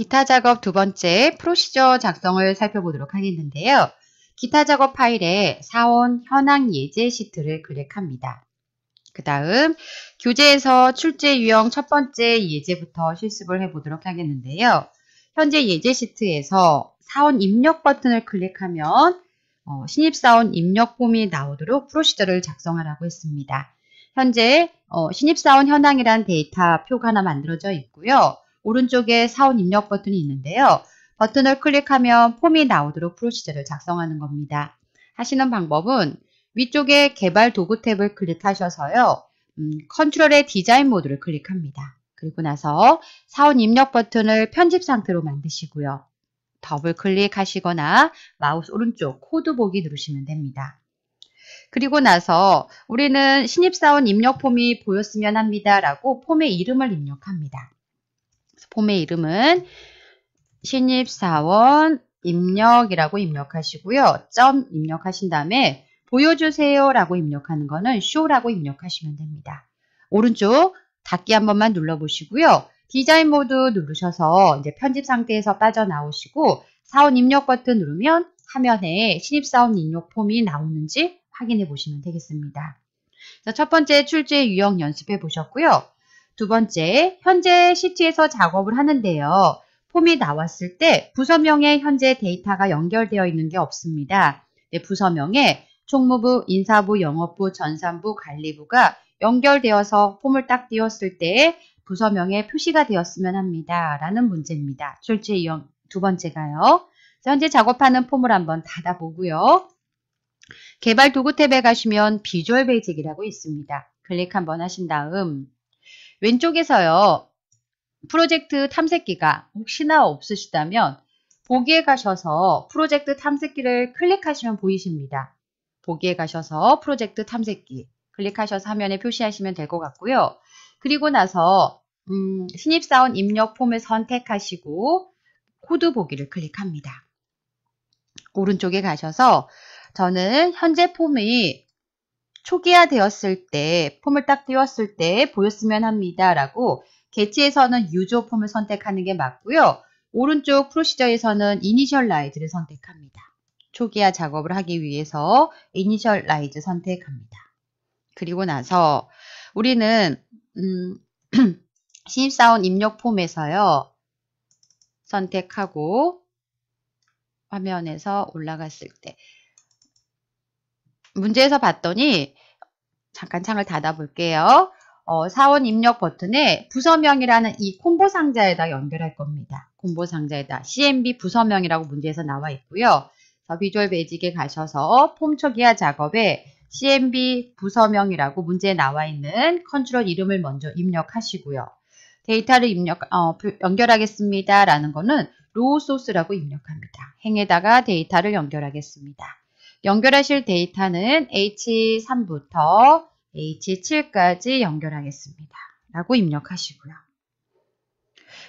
기타 작업 두 번째 프로시저 작성을 살펴보도록 하겠는데요. 기타 작업 파일에 사원 현황 예제 시트를 클릭합니다. 그 다음 교재에서 출제 유형 첫 번째 예제부터 실습을 해보도록 하겠는데요. 현재 예제 시트에서 사원 입력 버튼을 클릭하면 어, 신입사원 입력 폼이 나오도록 프로시저를 작성하라고 했습니다. 현재 어, 신입사원 현황이란 데이터 표가 하나 만들어져 있고요. 오른쪽에 사원 입력 버튼이 있는데요. 버튼을 클릭하면 폼이 나오도록 프로시저를 작성하는 겁니다. 하시는 방법은 위쪽에 개발 도구 탭을 클릭하셔서요. 음, 컨트롤의 디자인 모드를 클릭합니다. 그리고 나서 사원 입력 버튼을 편집 상태로 만드시고요. 더블 클릭하시거나 마우스 오른쪽 코드 보기 누르시면 됩니다. 그리고 나서 우리는 신입사원 입력 폼이 보였으면 합니다. 라고 폼의 이름을 입력합니다. 폼의 이름은 신입사원 입력이라고 입력하시고요. 점 입력하신 다음에 보여주세요 라고 입력하는 거는 쇼라고 입력하시면 됩니다. 오른쪽 닫기 한 번만 눌러보시고요. 디자인 모드 누르셔서 이제 편집 상태에서 빠져나오시고 사원 입력 버튼 누르면 화면에 신입사원 입력 폼이 나오는지 확인해 보시면 되겠습니다. 첫 번째 출제 유형 연습해 보셨고요. 두 번째, 현재 시트에서 작업을 하는데요. 폼이 나왔을 때 부서명에 현재 데이터가 연결되어 있는 게 없습니다. 네, 부서명에 총무부, 인사부, 영업부, 전산부, 관리부가 연결되어서 폼을 딱 띄웠을 때 부서명에 표시가 되었으면 합니다. 라는 문제입니다. 출제 이형 두 번째가요. 현재 작업하는 폼을 한번 닫아보고요. 개발 도구 탭에 가시면 비주얼 베이직이라고 있습니다. 클릭 한번 하신 다음 왼쪽에서요. 프로젝트 탐색기가 혹시나 없으시다면 보기에 가셔서 프로젝트 탐색기를 클릭하시면 보이십니다. 보기에 가셔서 프로젝트 탐색기 클릭하셔서 화면에 표시하시면 될 것 같고요. 그리고 나서 음, 신입사원 입력 폼을 선택하시고 코드 보기를 클릭합니다. 오른쪽에 가셔서 저는 현재 폼이 초기화되었을 때 폼을 딱 띄웠을 때 보였으면 합니다. 라고 개체에서는 유조 폼을 선택하는 게 맞고요. 오른쪽 프로시저에서는 이니셜라이즈를 선택합니다. 초기화 작업을 하기 위해서 이니셜라이즈 선택합니다. 그리고 나서 우리는 음, 신입사원 입력 폼에서요. 선택하고 화면에서 올라갔을 때 문제에서 봤더니 잠깐 창을 닫아 볼게요. 어, 사원 입력 버튼에 부서명이라는 이 콤보 상자에다 연결할 겁니다. 콤보 상자에다 CMB 부서명이라고 문제에서 나와 있고요. 비주얼 베이직에 가셔서 폼 초기화 작업에 CMB 부서명이라고 문제에 나와 있는 컨트롤 이름을 먼저 입력하시고요. 데이터를 입력 어, 연결하겠습니다. 라는 거는 로우 소스라고 입력합니다. 행에다가 데이터를 연결하겠습니다. 연결하실 데이터는 H3부터 H7까지 연결하겠습니다. 라고 입력하시고요.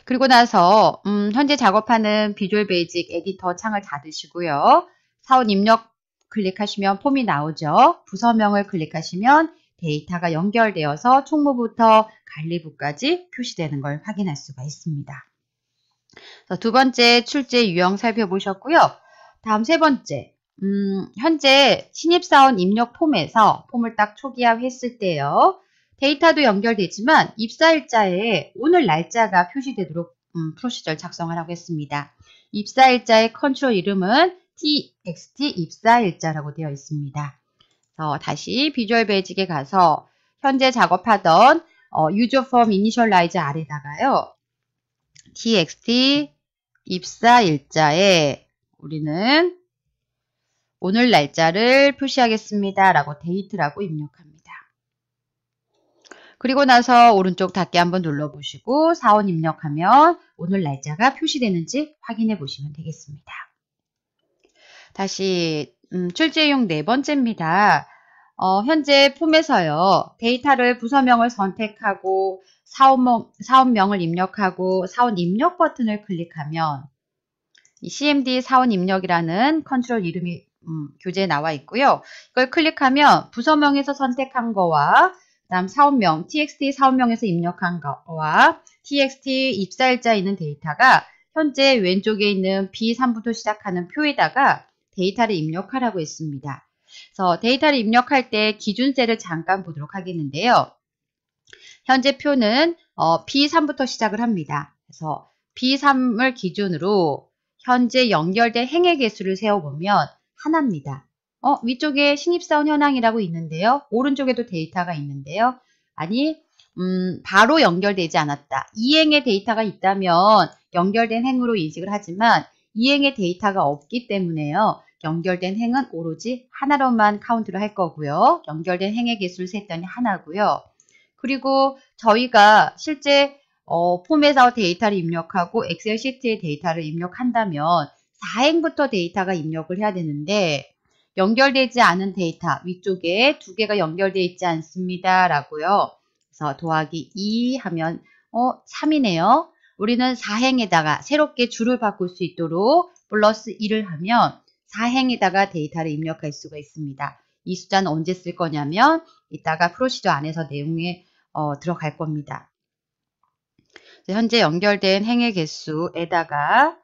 그리고 나서 음, 현재 작업하는 비주얼 베이직 에디터 창을 닫으시고요. 사원 입력 클릭하시면 폼이 나오죠. 부서명을 클릭하시면 데이터가 연결되어서 총무부터 관리부까지 표시되는 걸 확인할 수가 있습니다. 두 번째 출제 유형 살펴보셨고요. 다음 세 번째, 음, 현재 신입사원 입력 폼에서 폼을 딱 초기화했을 때요. 데이터도 연결되지만 입사일자에 오늘 날짜가 표시되도록 음, 프로시절 작성을 하고 있습니다. 입사일자의 컨트롤 이름은 txt 입사일자라고 되어 있습니다. 어, 다시 비주얼 베이직에 가서 현재 작업하던 어, 유저 폼 이니셜라이즈 아래다가요. txt 입사일자에 우리는 오늘 날짜를 표시하겠습니다. 라고 데이트라고 입력합니다. 그리고 나서 오른쪽 닫기 한번 눌러보시고 사원 입력하면 오늘 날짜가 표시되는지 확인해 보시면 되겠습니다. 다시 음, 출제용 네 번째입니다. 어, 현재 폼에서요. 데이터를 부서명을 선택하고 사원명, 사원명을 입력하고 사원 입력 버튼을 클릭하면 CMD 사원 입력이라는 컨트롤 이름이 음, 교재에 나와 있고요. 이걸 클릭하면 부서명에서 선택한 거와 다음 사업명, txt 사업명에서 입력한 거와 txt 입사일자에 있는 데이터가 현재 왼쪽에 있는 B3부터 시작하는 표에다가 데이터를 입력하라고 했습니다. 그래서 데이터를 입력할 때기준셀를 잠깐 보도록 하겠는데요. 현재 표는 어, B3부터 시작을 합니다. 그래서 B3을 기준으로 현재 연결된 행의 개수를 세어보면 하나입니다. 어, 위쪽에 신입사원 현황이라고 있는데요. 오른쪽에도 데이터가 있는데요. 아니, 음, 바로 연결되지 않았다. 이행의 데이터가 있다면 연결된 행으로 인식을 하지만 이행의 데이터가 없기 때문에요. 연결된 행은 오로지 하나로만 카운트를 할 거고요. 연결된 행의 개수를 셌더니 하나고요. 그리고 저희가 실제 어, 폼에서 데이터를 입력하고 엑셀 시트에 데이터를 입력한다면 다행부터 데이터가 입력을 해야 되는데 연결되지 않은 데이터 위쪽에 두 개가 연결되어 있지 않습니다. 라고요. 그래서 더하기 2 하면 어 3이네요. 우리는 4행에다가 새롭게 줄을 바꿀 수 있도록 플러스 1을 하면 4행에다가 데이터를 입력할 수가 있습니다. 이 숫자는 언제 쓸 거냐면 이따가 프로시저 안에서 내용에 어, 들어갈 겁니다. 현재 연결된 행의 개수에다가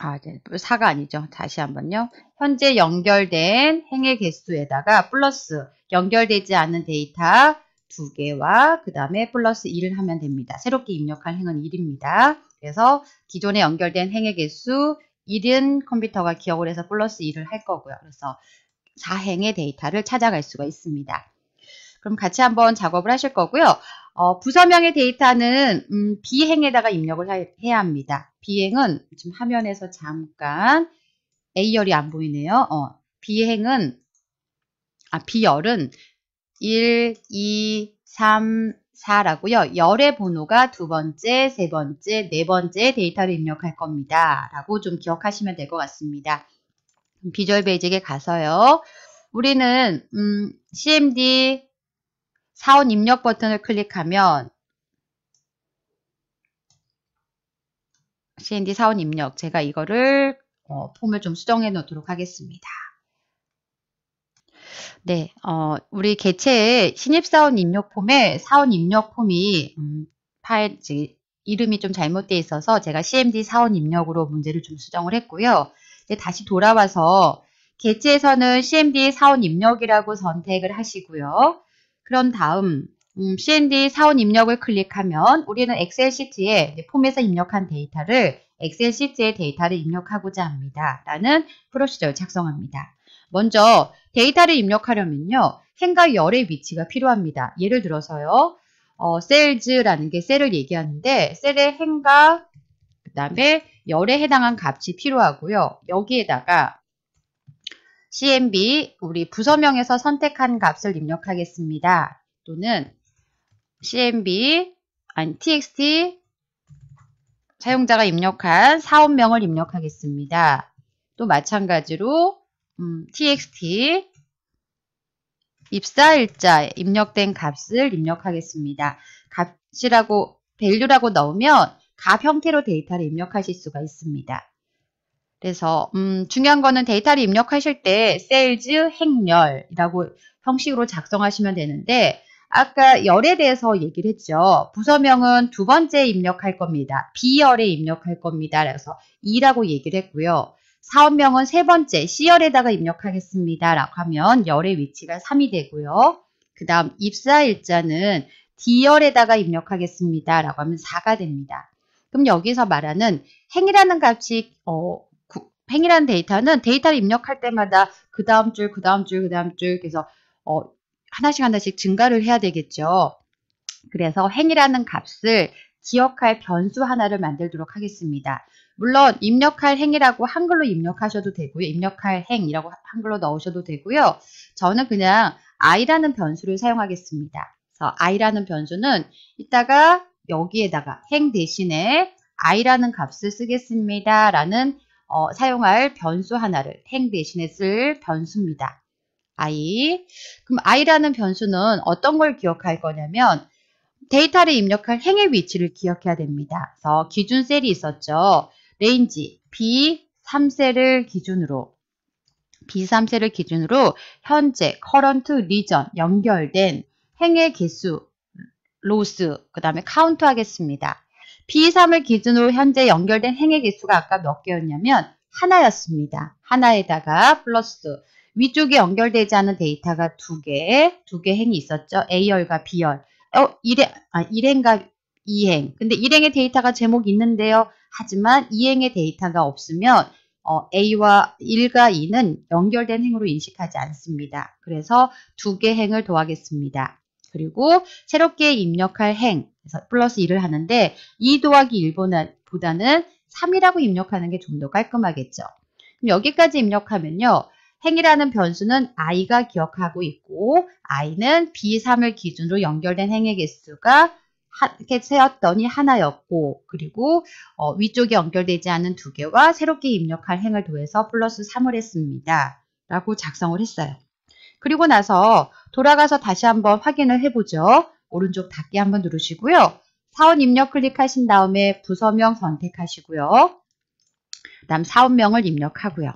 아, 네. 사가 아니죠. 다시 한번요. 현재 연결된 행의 개수에다가 플러스 연결되지 않은 데이터 2개와 그 다음에 플러스 1을 하면 됩니다. 새롭게 입력할 행은 1입니다. 그래서 기존에 연결된 행의 개수 1은 컴퓨터가 기억을 해서 플러스 1을 할 거고요. 그래서 4행의 데이터를 찾아갈 수가 있습니다. 그럼 같이 한번 작업을 하실 거고요. 어, 부서명의 데이터는 음, 비행에다가 입력을 하, 해야 합니다. 비행은 지금 화면에서 잠깐 A열이 안 보이네요. 어, 비행은 아 B열은 1, 2, 3, 4라고요. 열의 번호가 두 번째, 세 번째, 네 번째 데이터를 입력할 겁니다. 라고 좀 기억하시면 될 것 같습니다. 음, 비주얼 베이직에 가서요. 우리는 음, CMD 사원 입력 버튼을 클릭하면 CND 사원 입력 제가 이거를 어, 폼을 좀 수정해 놓도록 하겠습니다. 네, 어, 우리 개체의 신입사원 입력 폼에 사원 입력 폼이 음, 파일 이름이 좀 잘못되어 있어서 제가 CMD 사원 입력으로 문제를 좀 수정을 했고요. 이 다시 돌아와서 개체에서는 CMD 사원 입력이라고 선택을 하시고요. 그런 다음 음, CND 사원 입력을 클릭하면 우리는 엑셀 시트에 폼에서 입력한 데이터를 엑셀 시트에 데이터를 입력하고자 합니다. 라는 프로시저를 작성합니다. 먼저 데이터를 입력하려면요. 행과 열의 위치가 필요합니다. 예를 들어서요. 어, 셀즈라는 게 셀을 얘기하는데 셀의 행과 그 다음에 열에 해당한 값이 필요하고요. 여기에다가 CMB 우리 부서명에서 선택한 값을 입력하겠습니다. 또는 CMB 아니 TXT 사용자가 입력한 사업명을 입력하겠습니다. 또 마찬가지로 음, TXT 입사일자 입력된 값을 입력하겠습니다. 값이라고 밸류라고 넣으면 값 형태로 데이터를 입력하실 수가 있습니다. 그래서 음, 중요한 거는 데이터를 입력하실 때 셀즈 행렬이라고 형식으로 작성하시면 되는데 아까 열에 대해서 얘기를 했죠. 부서명은 두 번째 입력할 겁니다. B열에 입력할 겁니다. 그래서 2라고 얘기를 했고요. 사업명은 세 번째 C열에다가 입력하겠습니다. 라고 하면 열의 위치가 3이 되고요. 그 다음 입사일자는 D열에다가 입력하겠습니다. 라고 하면 4가 됩니다. 그럼 여기서 말하는 행이라는 값이 어, 행이라는 데이터는 데이터를 입력할 때마다 그 다음 줄, 그 다음 줄, 그 다음 줄 그래서 어, 하나씩 하나씩 증가를 해야 되겠죠. 그래서 행이라는 값을 기억할 변수 하나를 만들도록 하겠습니다. 물론 입력할 행이라고 한글로 입력하셔도 되고요. 입력할 행이라고 한글로 넣으셔도 되고요. 저는 그냥 i라는 변수를 사용하겠습니다. 그래서 i라는 변수는 이따가 여기에다가 행 대신에 i라는 값을 쓰겠습니다. 라는 어, 사용할 변수 하나를 행 대신에 쓸 변수입니다. i 그럼 i라는 변수는 어떤 걸 기억할 거냐면 데이터를 입력할 행의 위치를 기억해야 됩니다. 그래서 기준 셀이 있었죠. 레인지 B3셀을 기준으로 B3셀을 기준으로 현재 커런트 리전 연결된 행의 개수 로스 그 다음에 카운트 하겠습니다. B3을 기준으로 현재 연결된 행의 개수가 아까 몇 개였냐면 하나였습니다. 하나에다가 플러스 위쪽에 연결되지 않은 데이터가 두 개, 두 개 행이 있었죠. A열과 B열. 어, 1행, 아, 1행과 2행. 근데 1행의 데이터가 제목이 있는데요. 하지만 2행의 데이터가 없으면 어, A와 1과 2는 연결된 행으로 인식하지 않습니다. 그래서 두 개 행을 더하겠습니다. 그리고 새롭게 입력할 행, 그래서 플러스 2를 하는데 2 더하기 1보다는 3이라고 입력하는 게 좀 더 깔끔하겠죠. 그럼 여기까지 입력하면요. 행이라는 변수는 i가 기억하고 있고 i는 b3을 기준으로 연결된 행의 개수가 이렇게 세었더니 하나였고 그리고 어, 위쪽에 연결되지 않은 두 개와 새롭게 입력할 행을 더해서 플러스 3을 했습니다. 라고 작성을 했어요. 그리고 나서 돌아가서 다시 한번 확인을 해보죠. 오른쪽 닫기 한번 누르시고요. 사원 입력 클릭하신 다음에 부서명 선택하시고요. 그 다음 사원명을 입력하고요.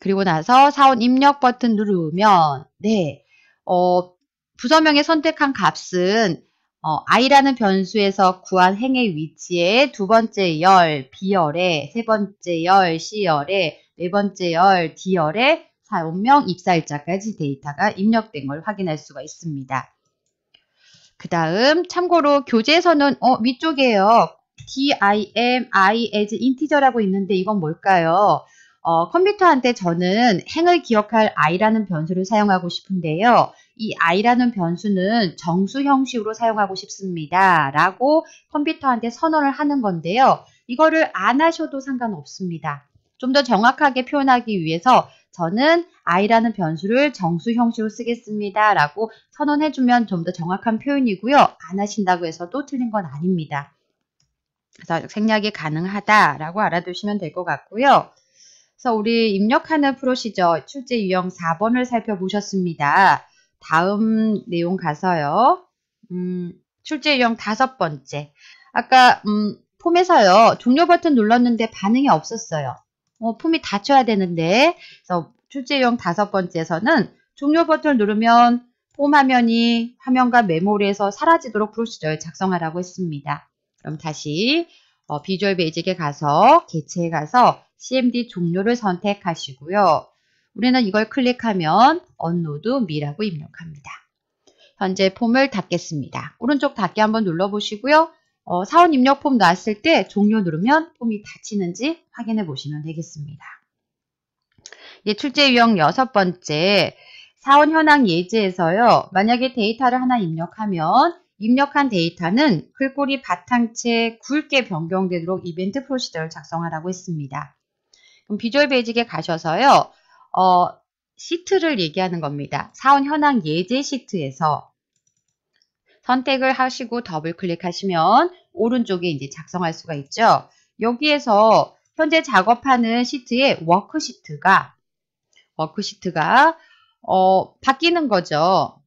그리고 나서 사원 입력 버튼 누르면 네, 어, 부서명에 선택한 값은 어, i라는 변수에서 구한 행의 위치에 두 번째 열, b열에 세 번째 열, c열에 네 번째 열, d열에 사용명, 입사일자까지 데이터가 입력된 걸 확인할 수가 있습니다. 그 다음 참고로 교재에서는 어, 위쪽에요. dim, i as integer라고 있는데 이건 뭘까요? 어, 컴퓨터한테 저는 행을 기억할 i라는 변수를 사용하고 싶은데요. 이 i라는 변수는 정수 형식으로 사용하고 싶습니다. 라고 컴퓨터한테 선언을 하는 건데요. 이거를 안 하셔도 상관없습니다. 좀 더 정확하게 표현하기 위해서 저는 I라는 변수를 정수 형식으로 쓰겠습니다. 라고 선언해주면 좀 더 정확한 표현이고요. 안 하신다고 해서 또 틀린 건 아닙니다. 그래서 생략이 가능하다라고 알아두시면 될 것 같고요. 그래서 우리 입력하는 프로시저 출제 유형 4번을 살펴보셨습니다. 다음 내용 가서요. 음, 출제 유형 다섯 번째. 아까 음, 폼에서요. 종료 버튼 눌렀는데 반응이 없었어요. 어, 품이 닫혀야 되는데 그래서 출제용 다섯 번째에서는 종료 버튼을 누르면 폼 화면이 화면과 메모리에서 사라지도록 프로시저를 작성하라고 했습니다. 그럼 다시 어, 비주얼 베이직에 가서 개체에 가서 CMD 종료를 선택하시고요. 우리는 이걸 클릭하면 언로드 미라고 입력합니다. 현재 폼을 닫겠습니다. 오른쪽 닫기 한번 눌러보시고요. 어, 사원 입력 폼 놨을 때 종료 누르면 폼이 닫히는지 확인해 보시면 되겠습니다. 예, 출제 유형 여섯 번째 사원 현황 예제에서요. 만약에 데이터를 하나 입력하면 입력한 데이터는 글꼴이 바탕체 굵게 변경되도록 이벤트 프로시저를 작성하라고 했습니다. 그럼 비주얼 베이직에 가셔서요. 어, 시트를 얘기하는 겁니다. 사원 현황 예제 시트에서 선택을 하시고 더블 클릭하시면 오른쪽에 이제 작성할 수가 있죠. 여기에서 현재 작업하는 시트의 워크시트가 워크시트가 어, 바뀌는 거죠.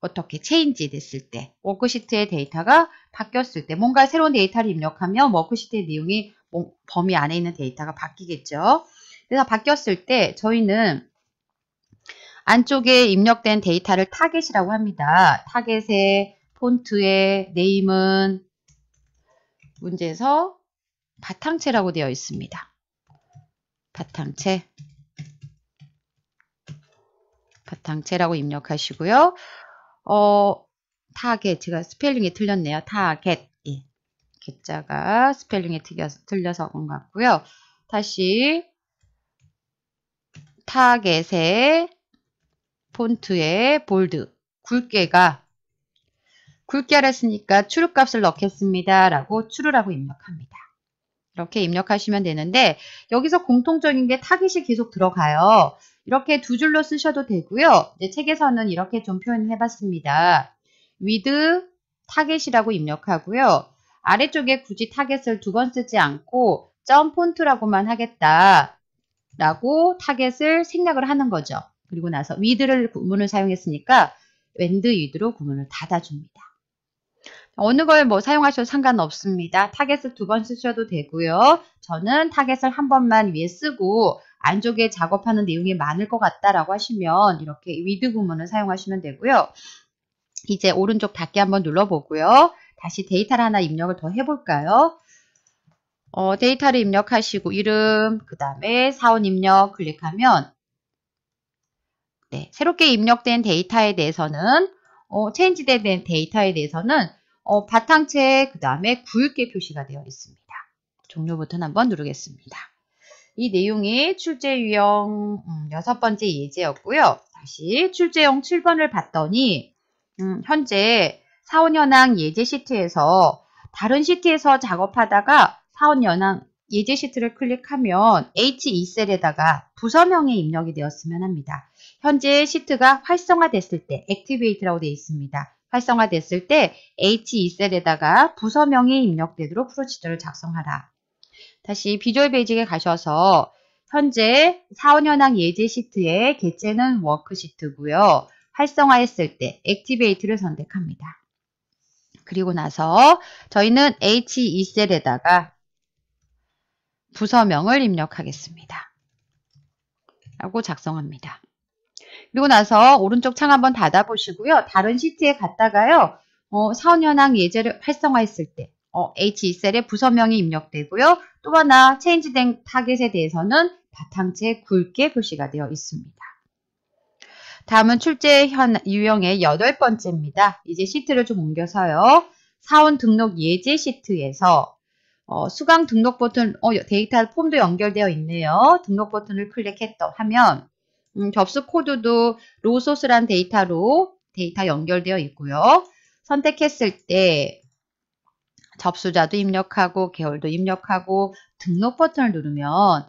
어떻게 체인지 됐을 때 워크시트의 데이터가 바뀌었을 때 뭔가 새로운 데이터를 입력하면 워크시트의 내용이 뭐, 범위 안에 있는 데이터가 바뀌겠죠. 그래서 바뀌었을 때 저희는 안쪽에 입력된 데이터를 타겟이라고 합니다. 타겟에 폰트의 네임은 문제에서 바탕체라고 되어 있습니다. 바탕체 바탕체라고 입력하시고요. 어, 타겟 제가 스펠링이 틀렸네요. 타겟 예. 개자가 스펠링이 틀려서, 틀려서 온 것 같고요. 다시 타겟의 폰트의 볼드 굵게가 굵게 알았으니까 추루값을 넣겠습니다. 라고 추루라고 입력합니다. 이렇게 입력하시면 되는데 여기서 공통적인 게 타깃이 계속 들어가요. 이렇게 두 줄로 쓰셔도 되고요. 이제 책에서는 이렇게 좀 표현을 해봤습니다. with 타겟이라고 입력하고요. 아래쪽에 굳이 타겟을 두 번 쓰지 않고 점 폰트라고만 하겠다라고 타겟을 생략을 하는 거죠. 그리고 나서 with를 구문을 사용했으니까 웬드, 위드로 구문을 닫아줍니다. 어느 걸 뭐 사용하셔도 상관없습니다. 타겟을 두 번 쓰셔도 되고요. 저는 타겟을 한 번만 위에 쓰고 안쪽에 작업하는 내용이 많을 것 같다라고 하시면 이렇게 위드 구문을 사용하시면 되고요. 이제 오른쪽 닫기 한번 눌러보고요. 다시 데이터를 하나 입력을 더 해볼까요? 어, 데이터를 입력하시고 이름, 그 다음에 사원 입력 클릭하면 네, 새롭게 입력된 데이터에 대해서는 어, 체인지된 데이터에 대해서는 어, 바탕책 그 다음에 굵게 표시가 되어 있습니다. 종료 버튼 한번 누르겠습니다. 이 내용이 출제 유형 음, 여섯 번째 예제였고요. 다시 출제 형 7번을 봤더니 음, 현재 사원연항 예제 시트에서 다른 시트에서 작업하다가 사원연항 예제 시트를 클릭하면 H2셀에다가 e 부서명에 입력이 되었으면 합니다. 현재 시트가 활성화됐을 때 액티베이트라고 되어 있습니다. 활성화됐을 때 H2셀에다가 e 부서명이 입력되도록 프로시저를 작성하라. 다시 비주얼 베이직에 가셔서 현재 4, 원 현황 예제 시트의 개체는 워크시트고요. 활성화했을 때 액티베이트를 선택합니다. 그리고 나서 저희는 H2셀에다가 e 부서명을 입력하겠습니다. 라고 작성합니다. 그리고 나서 오른쪽 창 한번 닫아보시고요. 다른 시트에 갔다가요. 어, 사원현황 예제를 활성화했을 때 어, H2셀에 부서명이 입력되고요. 또 하나 체인지된 타겟에 대해서는 바탕체 굵게 표시가 되어 있습니다. 다음은 출제 현, 유형의 여덟 번째입니다. 이제 시트를 좀 옮겨서요. 사원 등록 예제 시트에서 어, 수강 등록 버튼, 어, 데이터 폼도 연결되어 있네요. 등록 버튼을 클릭했다 하면 음, 접수 코드도 로소스란 데이터로 데이터 연결되어 있고요. 선택했을 때 접수자도 입력하고 계열도 입력하고 등록 버튼을 누르면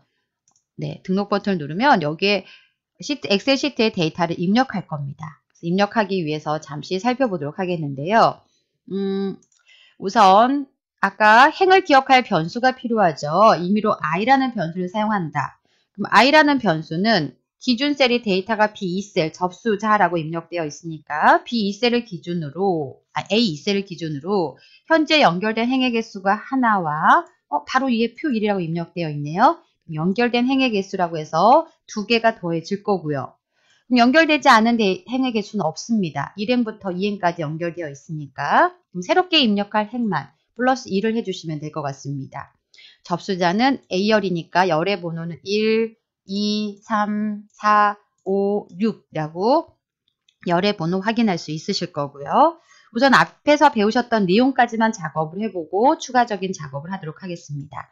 네, 등록 버튼을 누르면 여기에 시트, 엑셀 시트에 데이터를 입력할 겁니다. 입력하기 위해서 잠시 살펴보도록 하겠는데요. 음, 우선 아까 행을 기억할 변수가 필요하죠. 임의로 i라는 변수를 사용한다. 그럼 i라는 변수는 기준 셀이 데이터가 B2셀 접수자라고 입력되어 있으니까 B2셀을 기준으로 아, A2셀을 기준으로 현재 연결된 행의 개수가 하나와 어, 바로 위에 표 1이라고 입력되어 있네요. 연결된 행의 개수라고 해서 두 개가 더해질 거고요. 그럼 연결되지 않은 행의 개수는 없습니다. 1행부터 2행까지 연결되어 있으니까 새롭게 입력할 행만 플러스 1을 해주시면 될 것 같습니다. 접수자는 A열이니까 열의 번호는 1, 2, 3, 4, 5, 6라고 열의 번호 확인할 수 있으실 거고요. 우선 앞에서 배우셨던 내용까지만 작업을 해보고 추가적인 작업을 하도록 하겠습니다.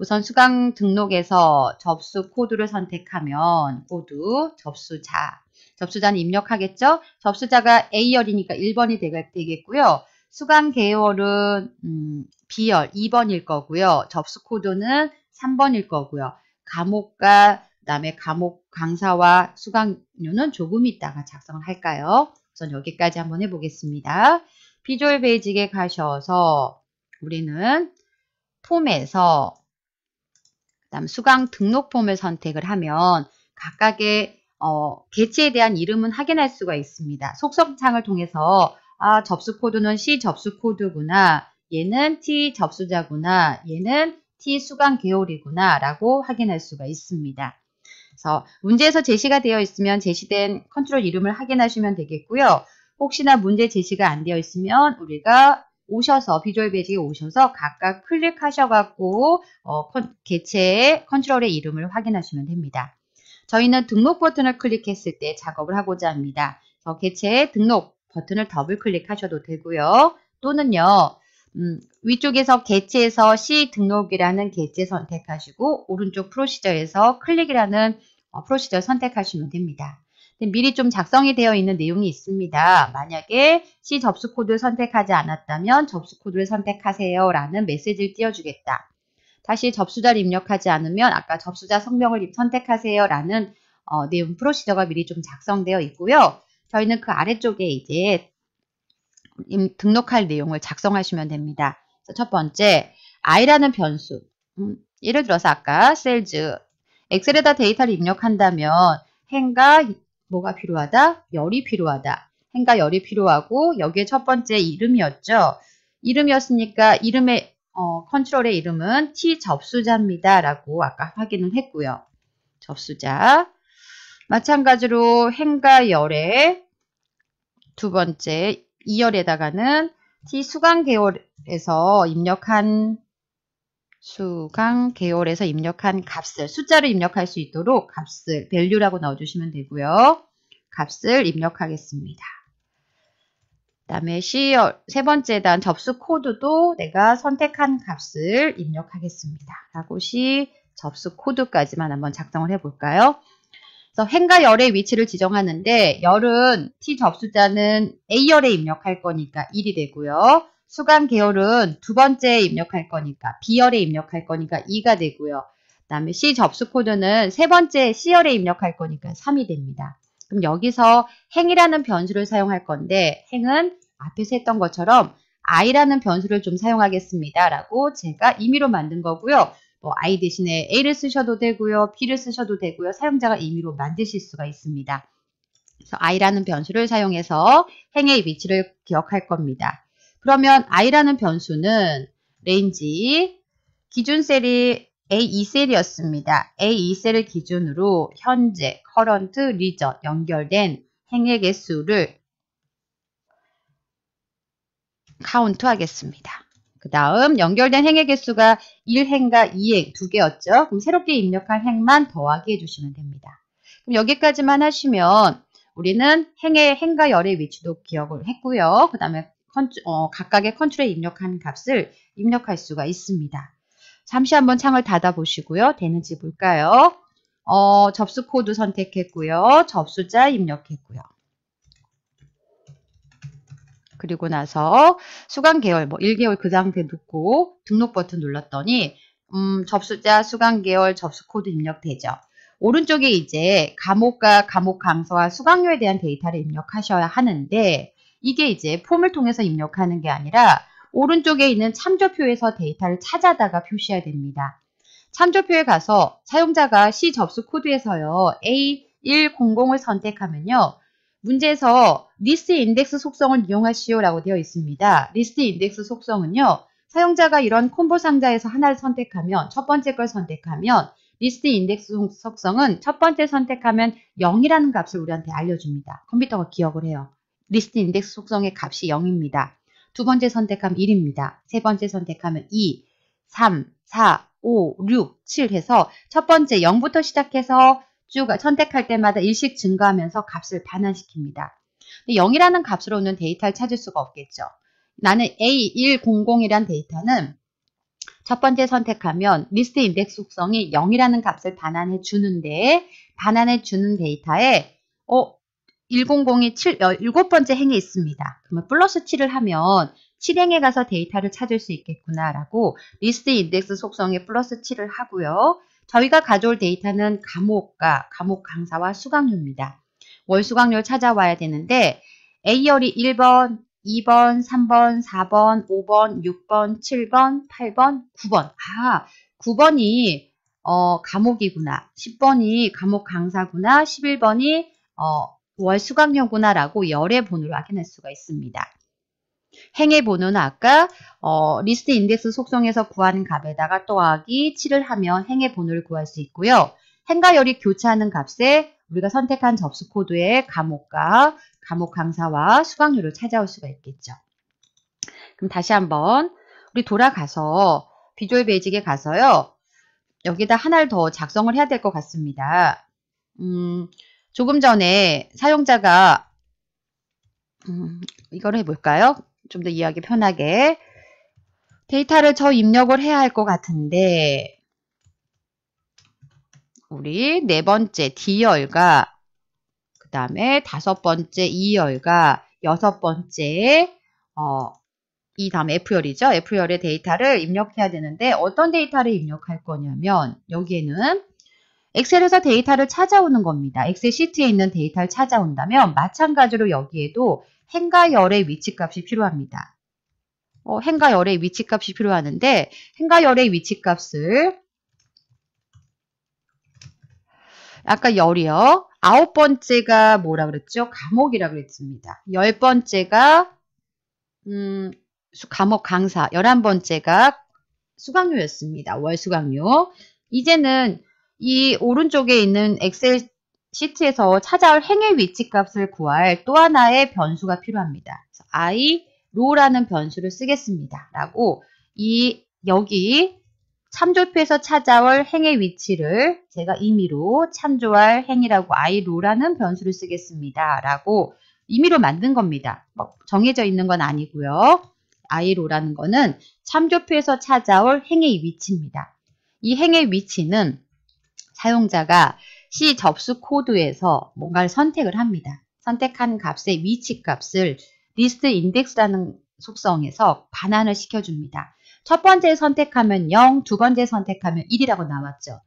우선 수강 등록에서 접수 코드를 선택하면 코드 접수자 접수자는 입력하겠죠? 접수자가 A열이니까 1번이 되겠고요. 수강 계열은 음, B열 2번일 거고요. 접수 코드는 3번일 거고요. 감옥과 그다음에 감옥 강사와 수강료는 조금 있다가 작성을 할까요? 우선 여기까지 한번 해보겠습니다. 비주얼 베이직에 가셔서 우리는 폼에서 그다음 수강 등록 폼을 선택을 하면 각각의 어, 개체에 대한 이름은 확인할 수가 있습니다. 속성창을 통해서 아 접수 코드는 C 접수 코드구나, 얘는 T 접수자구나, 얘는 T 수강 개월이구나 라고 확인할 수가 있습니다. 그래서 문제에서 제시가 되어 있으면 제시된 컨트롤 이름을 확인하시면 되겠고요. 혹시나 문제 제시가 안 되어 있으면 우리가 오셔서 비주얼 베이직에 오셔서 각각 클릭하셔갖고 어, 개체 의 컨트롤의 이름을 확인하시면 됩니다. 저희는 등록 버튼을 클릭했을 때 작업을 하고자 합니다. 개체 의 등록 버튼을 더블 클릭하셔도 되고요. 또는요. 음, 위쪽에서 개체에서 C 등록이라는 개체 선택하시고 오른쪽 프로시저에서 클릭이라는 어, 프로시저 선택하시면 됩니다. 미리 좀 작성이 되어 있는 내용이 있습니다. 만약에 C 접수 코드를 선택하지 않았다면 접수 코드를 선택하세요 라는 메시지를 띄워주겠다. 다시 접수자를 입력하지 않으면 아까 접수자 성명을 선택하세요 라는 어, 내용 프로시저가 미리 좀 작성되어 있고요. 저희는 그 아래쪽에 이제 등록할 내용을 작성하시면 됩니다. 첫 번째, i라는 변수. 음, 예를 들어서 아까 셀즈 엑셀에다 데이터를 입력한다면 행과 뭐가 필요하다? 열이 필요하다. 행과 열이 필요하고 여기에 첫 번째 이름이었죠. 이름이었으니까 이름의 어, 컨트롤의 이름은 t 접수자입니다. 라고 아까 확인을 했고요. 접수자 마찬가지로 행과 열의 두 번째 2열에다가는 T 수강 계열에서 입력한 수강 계열에서 입력한 값을 숫자를 입력할 수 있도록 값을 value라고 넣어주시면 되고요. 값을 입력하겠습니다. 그 다음에 C열 세 번째 단 접수 코드도 내가 선택한 값을 입력하겠습니다. 라고 C 접수 코드까지만 한번 작성을 해볼까요? 그래서 행과 열의 위치를 지정하는데 열은 T 접수자는 A열에 입력할 거니까 1이 되고요. 수강 계열은 두 번째에 입력할 거니까 B열에 입력할 거니까 2가 되고요. 그 다음에 C 접수 코드는 세 번째 C열에 입력할 거니까 3이 됩니다. 그럼 여기서 행이라는 변수를 사용할 건데 행은 앞에서 했던 것처럼 i라는 변수를 좀 사용하겠습니다. 라고 제가 임의로 만든 거고요. 뭐 I 대신에 A를 쓰셔도 되고요. B를 쓰셔도 되고요. 사용자가 임의로 만드실 수가 있습니다. 그래서 I라는 변수를 사용해서 행의 위치를 기억할 겁니다. 그러면 I라는 변수는 range 기준 셀이 A2셀이었습니다. E A2셀을 e 기준으로 현재, current, r e 런트 리전 연결된 행의 개수를 카운트 하겠습니다. 그 다음 연결된 행의 개수가 1행과 2행 두 개였죠. 그럼 새롭게 입력한 행만 더하기 해주시면 됩니다. 그럼 여기까지만 하시면 우리는 행의 행과 열의 위치도 기억을 했고요. 그 다음에 어, 각각의 컨트롤에 입력한 값을 입력할 수가 있습니다. 잠시 한번 창을 닫아보시고요. 되는지 볼까요? 어, 접수 코드 선택했고요. 접수자 입력했고요. 그리고 나서 수강 계열 뭐 1개월 그 상태 놓고 등록 버튼 눌렀더니 음, 접수자 수강 계열 접수 코드 입력되죠. 오른쪽에 이제 감옥과 감옥 강서와 수강료에 대한 데이터를 입력하셔야 하는데 이게 이제 폼을 통해서 입력하는 게 아니라 오른쪽에 있는 참조표에서 데이터를 찾아다가 표시해야 됩니다. 참조표에 가서 사용자가 C 접수 코드에서요 A100을 선택하면요. 문제에서 리스트 인덱스 속성을 이용하시오 라고 되어 있습니다. 리스트 인덱스 속성은요. 사용자가 이런 콤보 상자에서 하나를 선택하면 첫 번째 걸 선택하면 리스트 인덱스 속성은 첫 번째 선택하면 0이라는 값을 우리한테 알려줍니다. 컴퓨터가 기억을 해요. 리스트 인덱스 속성의 값이 0입니다. 두 번째 선택하면 1입니다. 세 번째 선택하면 2, 3, 4, 5, 6, 7 해서 첫 번째 0부터 시작해서 주가 선택할 때마다 일씩 증가하면서 값을 반환시킵니다. 0이라는 값으로는 데이터를 찾을 수가 없겠죠. 나는 A100이란 데이터는 첫 번째 선택하면 리스트 인덱스 속성이 0이라는 값을 반환해 주는데 반환해 주는 데이터에 어 100이 7, 7번째 행에 있습니다. 그러면 플러스 7을 하면 7행에 가서 데이터를 찾을 수 있겠구나라고 리스트 인덱스 속성에 플러스 7을 하고요. 저희가 가져올 데이터는 감옥과 감옥 강사와 수강료입니다. 월 수강료 찾아와야 되는데 A열이 1번, 2번, 3번, 4번, 5번, 6번, 7번, 8번, 9번. 아, 9번이 어, 감옥이구나. 10번이 감옥 강사구나. 11번이 어, 월 수강료구나라고 열의 번호를 확인할 수가 있습니다. 행해 번호는 아까 어, 리스트 인덱스 속성에서 구하는 값에다가 또하기 7을 하면 행해 번호를 구할 수 있고요. 행과 열이 교차하는 값에 우리가 선택한 접수 코드의 감옥과 감옥 강사와 수강료를 찾아올 수가 있겠죠. 그럼 다시 한번 우리 돌아가서 비주얼 베이직에 가서요. 여기다 하나를 더 작성을 해야 될 것 같습니다. 음, 조금 전에 사용자가 음, 이를 해볼까요? 좀더 이해하기 편하게 데이터를 저 입력을 해야 할 것 같은데 우리 네 번째 D열과 그 다음에 다섯 번째 E열과 여섯 번째 어, 이 다음 F열이죠. F열의 데이터를 입력해야 되는데 어떤 데이터를 입력할 거냐면 여기에는 엑셀에서 데이터를 찾아오는 겁니다. 엑셀 시트에 있는 데이터를 찾아온다면 마찬가지로 여기에도 행과 열의 위치값이 필요합니다. 어, 행과 열의 위치값이 필요하는데 행과 열의 위치값을 아까 열이요. 아홉 번째가 뭐라 그랬죠? 감옥이라 그랬습니다. 열 번째가 음, 감옥 강사, 열한 번째가 수강료였습니다. 월 수강료. 이제는 이 오른쪽에 있는 엑셀 시트에서 찾아올 행의 위치값을 구할 또 하나의 변수가 필요합니다. i, row라는 변수를 쓰겠습니다. 라고 이 여기 참조표에서 찾아올 행의 위치를 제가 임의로 참조할 행이라고 i, row라는 변수를 쓰겠습니다. 라고 임의로 만든 겁니다. 뭐, 정해져 있는 건 아니고요. i, row라는 거는 참조표에서 찾아올 행의 위치입니다. 이 행의 위치는 사용자가 C 접수 코드에서 뭔가를 선택을 합니다. 선택한 값의 위치 값을 리스트 인덱스라는 속성에서 반환을 시켜줍니다. 첫 번째 선택하면 0, 두 번째 선택하면 1이라고 나왔죠.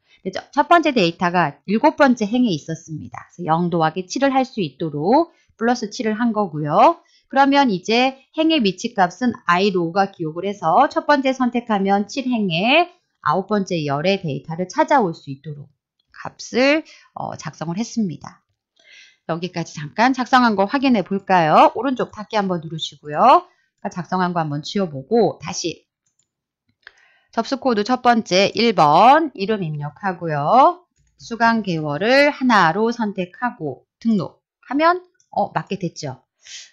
첫 번째 데이터가 일곱 번째 행에 있었습니다. 0 더하기 7을 할 수 있도록 플러스 7을 한 거고요. 그러면 이제 행의 위치값은 i로가 기억을 해서 첫 번째 선택하면 7행에 아홉 번째 열의 데이터를 찾아올 수 있도록 값을 어, 작성을 했습니다. 여기까지 잠깐 작성한 거 확인해 볼까요? 오른쪽 닫기 한번 누르시고요. 작성한 거 한번 지워보고 다시 접수코드 첫 번째 1번 이름 입력하고요. 수강 개월을 하나로 선택하고 등록하면 어, 맞게 됐죠.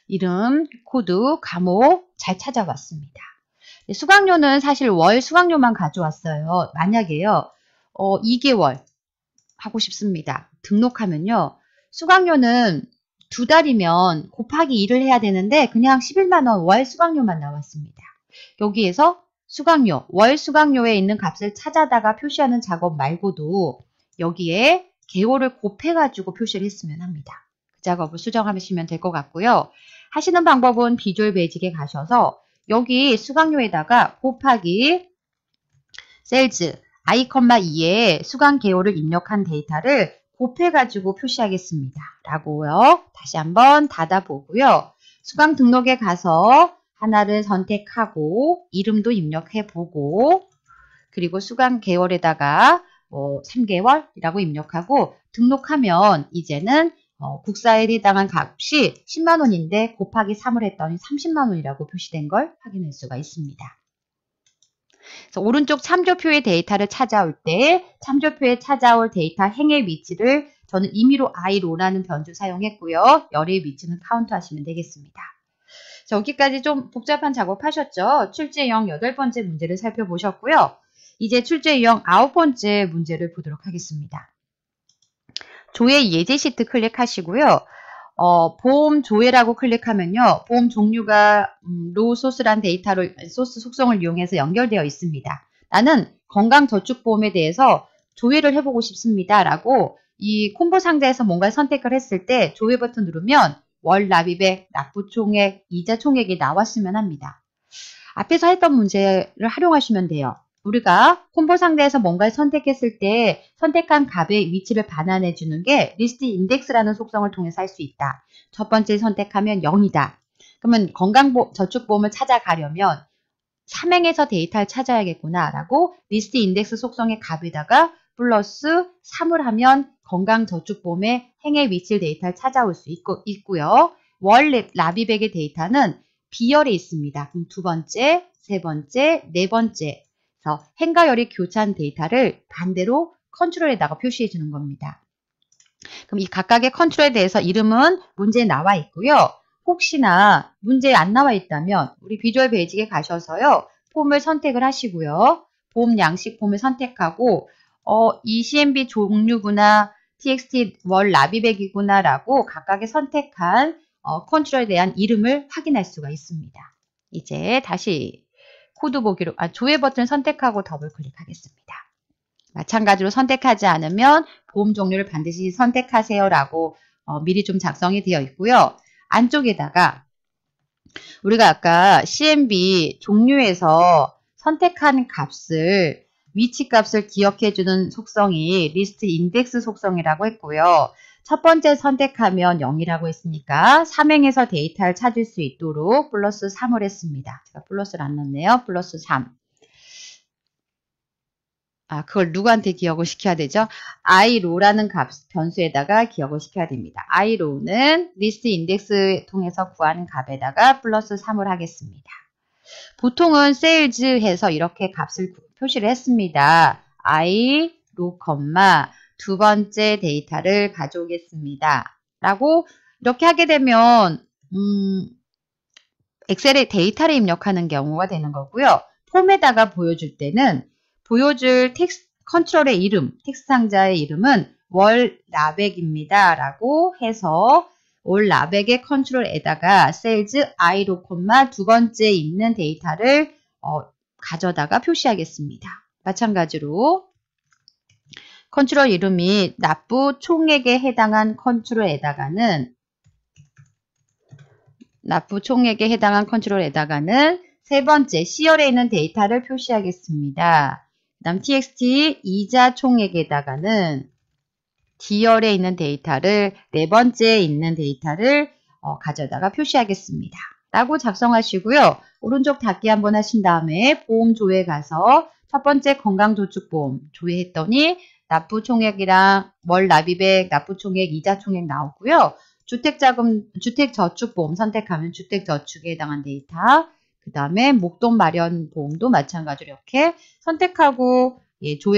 이름, 코드, 과목 잘 찾아왔습니다. 네, 수강료는 사실 월 수강료만 가져왔어요. 만약에요. 어, 2개월 하고 싶습니다. 등록하면요. 수강료는 두 달이면 곱하기 2를 해야 되는데 그냥 11만원 월 수강료만 나왔습니다. 여기에서 수강료, 월 수강료에 있는 값을 찾아다가 표시하는 작업 말고도 여기에 개월을 곱해가지고 표시를 했으면 합니다. 그 작업을 수정하시면 될 것 같고요. 하시는 방법은 비주얼 베이직에 가셔서 여기 수강료에다가 곱하기 셀즈 i, 2에 수강 개요를 입력한 데이터를 곱해가지고 표시하겠습니다. 라고요. 다시 한번 닫아보고요. 수강 등록에 가서 하나를 선택하고 이름도 입력해보고 그리고 수강 개월에다가 뭐 3개월이라고 입력하고 등록하면 이제는 어, 국사에 해당한 값이 10만원인데 곱하기 3을 했더니 30만원이라고 표시된 걸 확인할 수가 있습니다. 오른쪽 참조표의 데이터를 찾아올 때 참조표에 찾아올 데이터 행의 위치를 저는 임의로 i로라는 변수 사용했고요. 열의 위치는 카운트 하시면 되겠습니다. 자, 여기까지 좀 복잡한 작업하셨죠? 출제형 8번째 문제를 살펴보셨고요. 이제 출제형 9번째 문제를 보도록 하겠습니다. 조의 예제 시트 클릭하시고요. 어, 보험 조회라고 클릭하면요. 보험 종류가 음, 로 소스란 데이터로 소스 속성을 이용해서 연결되어 있습니다. 나는 건강저축보험에 대해서 조회를 해보고 싶습니다. 라고 이 콤보 상자에서 뭔가 선택을 했을 때 조회 버튼 누르면 월 납입액, 납부 총액, 이자 총액이 나왔으면 합니다. 앞에서 했던 문제를 활용하시면 돼요. 우리가 콤보 상대에서 뭔가를 선택했을 때 선택한 값의 위치를 반환해 주는 게 리스트 인덱스라는 속성을 통해서 할 수 있다. 첫 번째 선택하면 0이다. 그러면 건강 저축보험을 찾아가려면 3행에서 데이터를 찾아야겠구나 라고 리스트 인덱스 속성의 값에다가 플러스 3을 하면 건강저축보험의 행의 위치 데이터를 찾아올 수 있고, 있고요. 월 라비백의 데이터는 비열에 있습니다. 그럼 두 번째, 세 번째, 네 번째 그래서 행과 열이 교차한 데이터를 반대로 컨트롤에다가 표시해 주는 겁니다. 그럼 이 각각의 컨트롤에 대해서 이름은 문제에 나와 있고요. 혹시나 문제에 안 나와 있다면 우리 비주얼 베이직에 가셔서요. 폼을 선택을 하시고요. 보험 양식 폼을 선택하고 어, 이 CMB 종류구나, TXT 월 라비백이구나 라고 각각의 선택한 어, 컨트롤에 대한 이름을 확인할 수가 있습니다. 이제 다시 코드 보기로 아, 조회 버튼 선택하고 더블 클릭하겠습니다. 마찬가지로 선택하지 않으면 보험 종류를 반드시 선택하세요라고 어, 미리 좀 작성이 되어 있고요. 안쪽에다가 우리가 아까 CMB 종류에서 선택한 값을 위치 값을 기억해주는 속성이 리스트 인덱스 속성이라고 했고요. 첫 번째 선택하면 0이라고 했으니까 3행에서 데이터를 찾을 수 있도록 플러스 3을 했습니다. 제가 플러스를 안 넣네요. 플러스 3. 아, 그걸 누구한테 기억을 시켜야 되죠? iRow라는 값, 변수에다가 기억을 시켜야 됩니다. iRow는 리스트 인덱스 통해서 구하는 값에다가 플러스 3을 하겠습니다. 보통은 sales 해서 이렇게 값을 표시를 했습니다. iRow, 두 번째 데이터를 가져오겠습니다. 라고 이렇게 하게 되면 음, 엑셀에 데이터를 입력하는 경우가 되는 거고요. 폼에다가 보여줄 때는 보여줄 텍스 컨트롤의 이름, 텍스트 상자의 이름은 월 라백입니다. 라고 해서 월 라백의 컨트롤에다가 셀즈 i로 콤마 두 번째 있는 데이터를 어, 가져다가 표시하겠습니다. 마찬가지로 컨트롤 이름이 납부 총액에 해당한 컨트롤에다가는 납부 총액에 해당한 컨트롤에다가는 세 번째 C열에 있는 데이터를 표시하겠습니다. 그 다음 txt 이자 총액에다가는 D열에 있는 데이터를 네 번째 에 있는 데이터를 어, 가져다가 표시하겠습니다. 라고 작성하시고요. 오른쪽 닫기 한번 하신 다음에 보험조회 가서 첫 번째 건강저축보험 조회했더니 납부총액이랑 월 납입액, 납부총액, 이자총액 나오고요. 주택자금, 주택저축보험 선택하면 주택저축에 해당한 데이터, 그 다음에 목돈 마련 보험도 마찬가지로 이렇게 선택하고 예, 조회